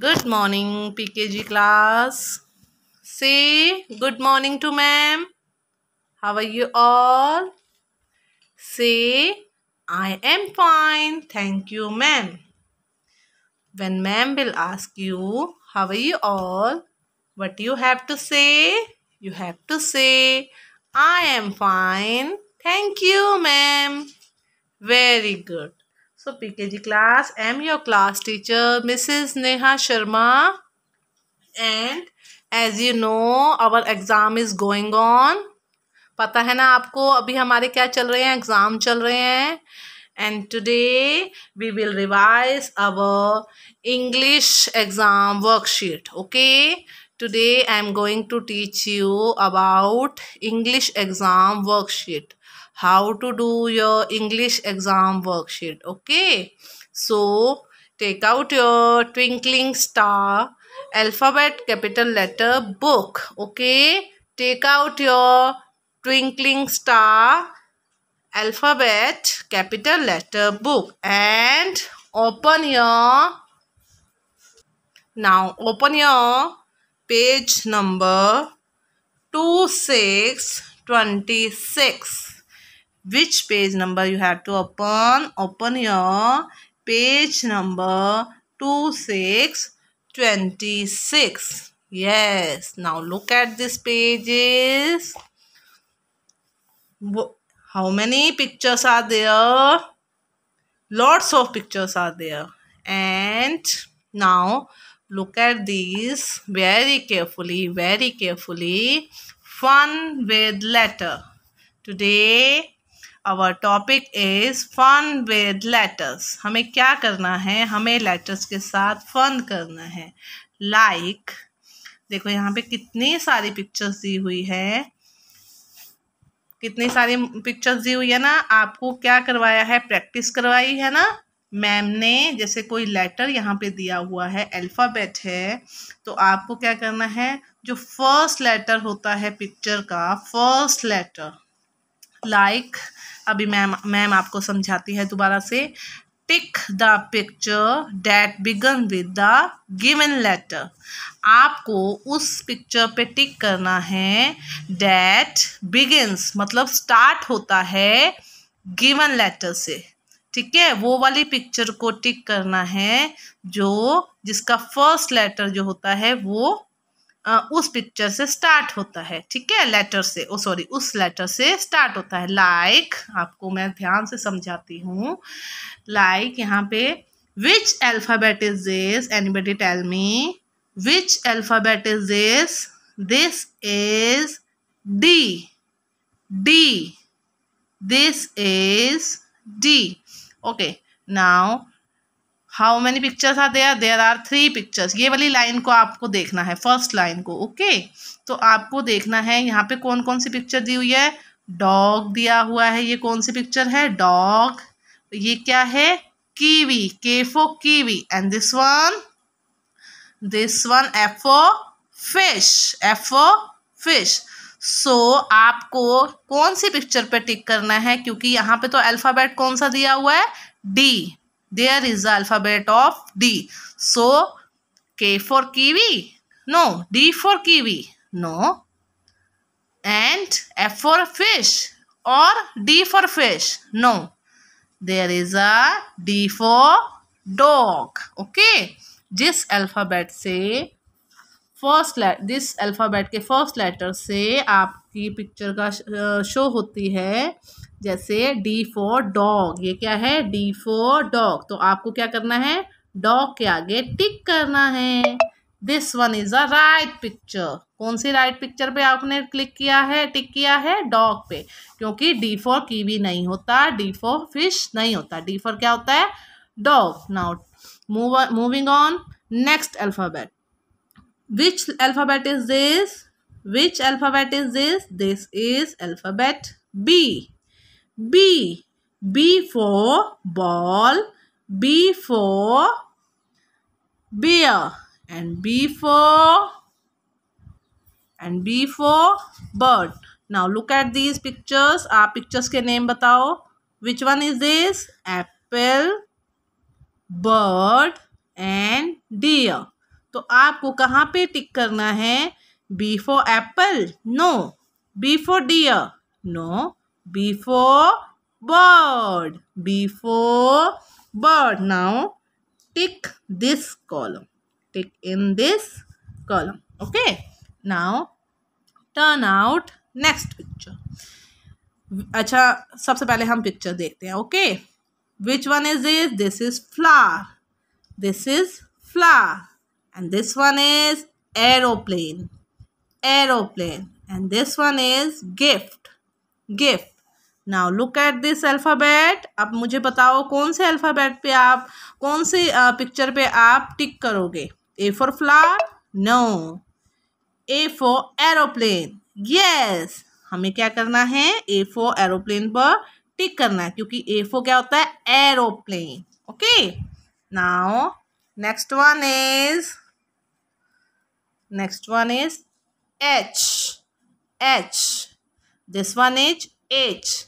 Good morning, PKG class. Say good morning to ma'am. How are you all? Say, I am fine. Thank you, ma'am. When ma'am will ask you, how are you all? What do you have to say? You have to say, I am fine. Thank you, ma'am. Very good. So P K G class I'm your class teacher Mrs Neha Sharma and as you know our exam is going on पता है ना आपको अभी हमारे क्या चल रहे हैं एग्जाम चल रहे हैं and today we will revise our English exam worksheet okay Today I am going to teach you about English exam worksheet. How to do your English exam worksheet. Okay. So take out your twinkling star alphabet capital letter book. Okay. Take out your twinkling star alphabet capital letter book and open your now open your page number 2626 which page number you have to open open your page number 2626 yes now look at this pages how many pictures are there lots of pictures are there and now look at this very carefully very carefully fun with letter today our topic is fun with letters हमें क्या करना है हमें letters के साथ fun करना है like, देखो यहाँ पे कितनी सारी pictures दी हुई है कितनी सारी पिक्चर्स दी हुई है ना आपको क्या करवाया है प्रैक्टिस करवाई है ना मैम ने जैसे कोई लेटर यहाँ पे दिया हुआ है अल्फ़ाबेट है तो आपको क्या करना है जो फर्स्ट लेटर होता है पिक्चर का फर्स्ट लेटर लाइक अभी मैम मैम आपको समझाती है दोबारा से tick the picture that begin with the given letter आपको उस पिक्चर पे टिक करना है डैट बिगिनस मतलब स्टार्ट होता है गिवन लेटर से ठीक है वो वाली पिक्चर को टिक करना है जो जिसका फर्स्ट लेटर जो होता है वो आ, उस पिक्चर से स्टार्ट होता है ठीक है लेटर से ओ सॉरी उस लेटर से स्टार्ट होता है लाइक like, आपको मैं ध्यान से समझाती हूँ लाइक like, यहाँ पे which alphabet is this anybody tell me which alphabet is this this is D D this is D okay now how many pictures are there there are three pictures ये वाली line को आपको देखना है first line को okay okay? तो आपको देखना है यहाँ पे कौन कौन सी पिक्चर दी हुई है डॉग दिया हुआ है ये कौन सी पिक्चर है डॉग ये क्या है कीवी के फो kiwi and this one this one F O fish F O fish so so, आपको कौन सी पिक्चर पे टिक करना है क्योंकि यहाँ पे तो अल्फ़ाबेट कौन सा दिया हुआ है D there is the alphabet of D so K for kiwi no D for kiwi no and F for fish और D for fish no there is a D for dog okay जिस alphabet से first letter this alphabet के first letter से आपकी picture का show होती है जैसे डी फॉर डॉग ये क्या है डी फॉर डॉग तो आपको क्या करना है डॉग के आगे टिक करना है this one is a right picture कौन सी राइट पिक्चर पे आपने क्लिक किया है टिक किया है डॉग पे क्योंकि डी फॉर कीवी नहीं होता डी फॉर फिश नहीं होता डी फॉर क्या होता है dog now moving on next alphabet Which alphabet is this? Which alphabet is this? This is alphabet B. B. B for ball. B for bear. And B for and B for bird. Now look at these pictures. आप pictures के name बताओ. Which one is this? Apple, bird and deer. तो आपको कहाँ पे tick करना है B for apple no B for deer no B for bird B for bird now tick this column tick in this column okay now turn out next picture अच्छा सबसे पहले हम पिक्चर देखते हैं okay which one is this this is flower this is flower and this one is aeroplane aeroplane and this one is gift gift now look at this alphabet अब मुझे बताओ कौन से अल्फ़ाबेट पे आप कौन से पिक्चर पे आप टिक करोगे A for flower no A for aeroplane yes हमें क्या करना है ए फॉर एरोप्लेन पर टिक करना है क्योंकि ए फॉर क्या होता है aeroplane okay now Next one is, next one is H. H. This one is H.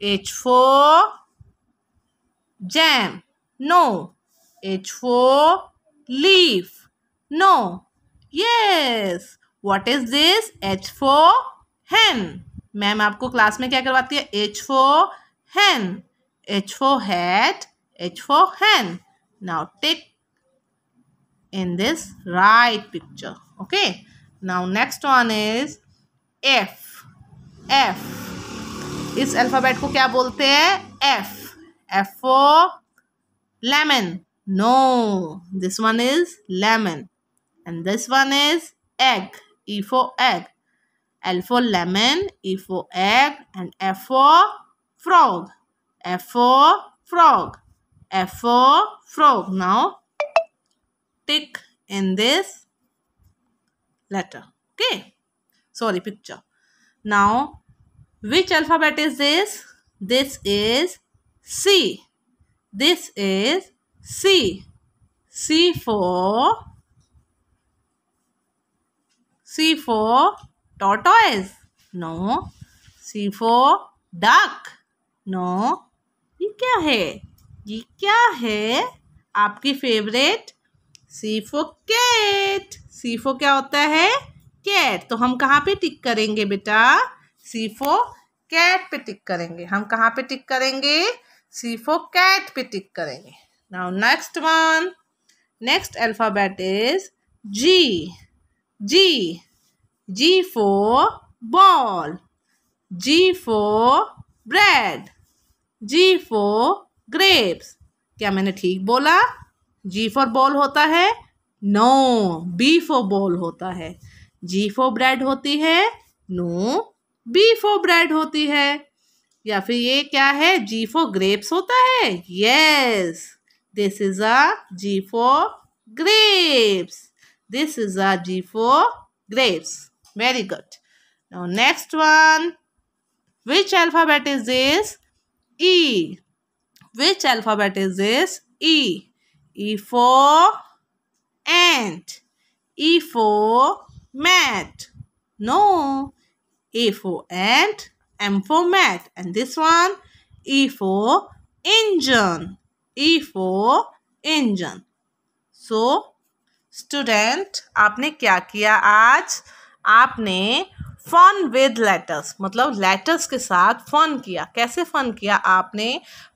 H for jam. No. H for leaf. No. Yes. What is this? H for hen. Ma'am, ma'am आपको class में क्या करवाती H for hen. H for hat. H for hen. Now take in this right picture okay now next one is f f इस alphabet को क्या बोलते हैं f f for lemon no this one is lemon and this one is egg e for egg l for lemon e for egg and f for frog f for frog f for frog now tick in this letter. Okay. Sorry, picture. Now, which alphabet is this? This is C. This is C. C for C for tortoise. No. C for duck. No. ye kya hai ye kya hai aapki favorite C for cat C for क्या होता है cat तो हम कहाँ पे tick करेंगे बेटा सी for cat पे टिक करेंगे हम कहाँ पे टिक करेंगे सी फो कैट पे टिक करेंगे now next one next alphabet is G G G for ball G for bread G for grapes क्या मैंने ठीक बोला जी फॉर बॉल होता है नो बी फॉर बॉल होता है जी फॉर ब्रेड होती है नो बी फॉर ब्रेड होती है या फिर ये क्या है जी फॉर ग्रेप्स होता है yes this is a G for grapes this is a G for grapes very good now next one which alphabet is this E which alphabet is this E E for ant. E for mat. No. A for ant. M for mat. And this one. E for engine. E for engine. So, student, आपने क्या किया आज आपने fun with letters मतलब letters के साथ fun किया कैसे फन किया आपने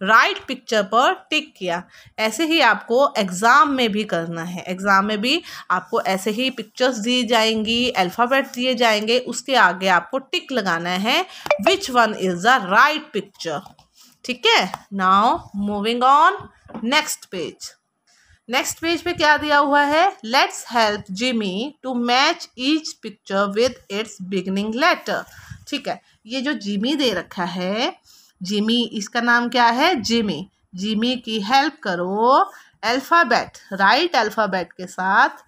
राइट पिक्चर पर टिक किया ऐसे ही आपको एग्ज़ाम में भी करना है एग्ज़ाम में भी आपको ऐसे ही पिक्चर्स दी जाएंगी अल्फ़ाबेट दिए जाएंगे उसके आगे आपको टिक लगाना है which one is the right picture ठीक है now moving on next page next page पे क्या दिया हुआ है let's help Jimmy to match each picture with its beginning letter ठीक है ये जो जिमी दे रखा है जिमी इसका नाम क्या है जिमी जिमी की हेल्प करो अल्फ़ाबेट राइट अल्फ़ाबेट के साथ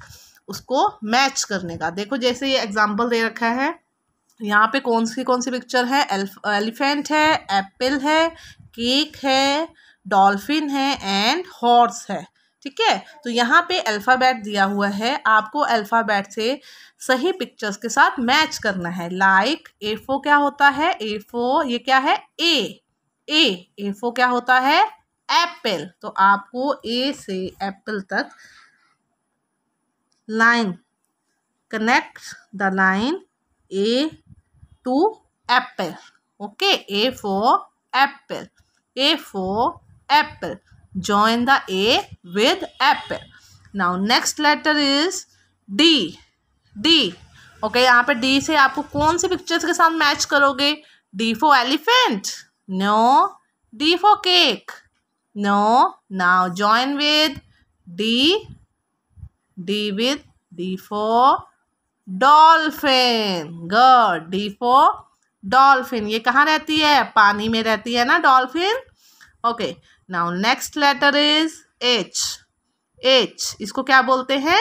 उसको मैच करने का देखो जैसे ये एग्जांपल दे रखा है यहाँ पे कौन सी कौन सी पिक्चर है एलिफेंट है एप्पल है केक है डॉल्फिन है एंड हॉर्स है ठीक है तो यहाँ पे अल्फ़ाबेट दिया हुआ है आपको अल्फ़ाबेट से सही पिक्चर्स के साथ मैच करना है लाइक ए फो क्या होता है ए फो ये क्या है ए ए ए फो क्या होता है एप्पल तो आपको ए से एप्पल तक line connect the line A to apple okay A for apple A for apple join the A with apple. Now next letter is D. D. Okay okay, यहाँ पे डी से आपको कौन से पिक्चर्स के साथ मैच करोगे D for elephant no D for cake no now join with D D with D for dolphin good D for dolphin ये कहाँ रहती है पानी में रहती है ना dolphin okay okay. Now next letter is H H इसको क्या बोलते हैं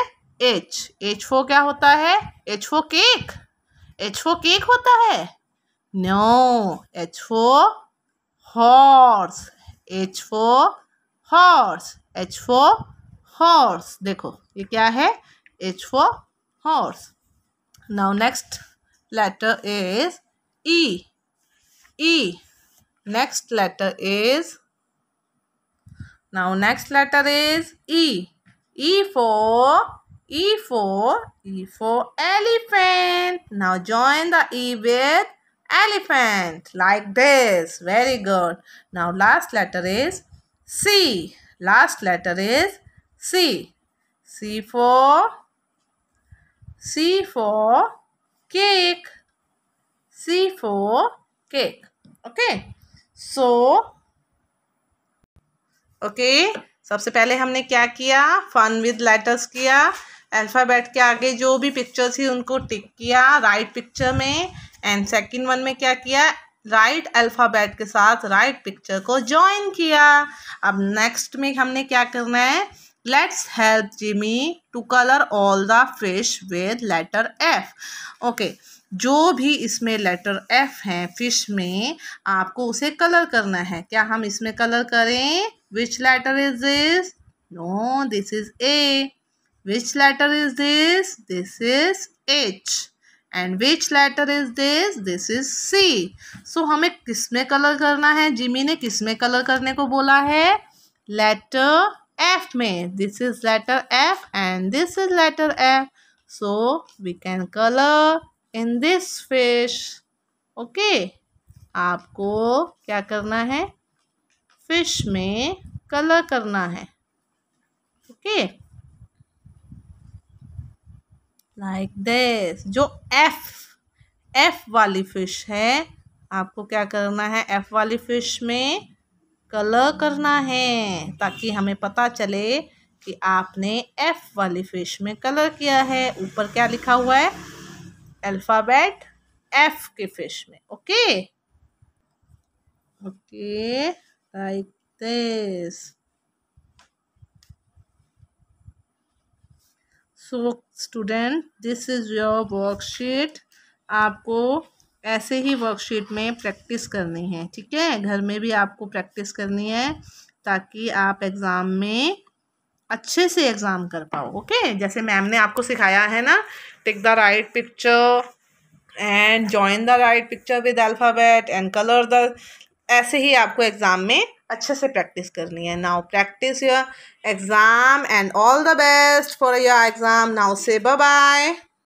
एच एच फो क्या होता है H for cake H for cake होता है no H for horse H for horse H for horse देखो ये क्या है H for horse now next letter is E E next letter is Now next letter is E. E for E for E for elephant. Now join the E with elephant like this. Very good. Now last letter is C. Last letter is C. C for C for cake. C for cake. Okay. So okay सबसे पहले हमने क्या किया fun with letters किया alphabet के आगे जो भी पिक्चर थी उनको टिक किया राइट पिक्चर में एंड सेकंड वन में क्या किया राइट अल्फ़ाबेट के साथ राइट पिक्चर को ज्वाइन किया अब नेक्स्ट में हमने क्या करना है let's help Jimmy to colour all the fish with letter F okay जो भी इसमें लेटर एफ है फिश में आपको उसे कलर करना है क्या हम इसमें कलर करें which letter is this no this is A which letter is this this is H and which letter is this this is C so हमें किस में कलर करना है जिमी ने किस में कलर करने को बोला है लेटर एफ में this is letter F and this is letter F so we can colour in this fish okay आपको क्या करना है फिश में कलर करना है ओके लाइक दिस जो एफ एफ वाली फिश है आपको क्या करना है एफ वाली फिश में कलर करना है ताकि हमें पता चले कि आपने एफ वाली फिश में कलर किया है ऊपर क्या लिखा हुआ है अल्फ़ाबेट एफ के फिश में okay okay like this so student this is your worksheet आपको ऐसे ही वर्कशीट में प्रैक्टिस करनी है ठीक है घर में भी आपको प्रैक्टिस करनी है ताकि आप एग्ज़ाम में अच्छे से एग्ज़ाम कर पाओ ओके हाँ। जैसे मैम ने आपको सिखाया है ना tick the right picture and join the right picture with alphabet and colour the ऐसे ही आपको एग्ज़ाम में अच्छे से प्रैक्टिस करनी है now practise your exam and all the best for your exam now say bye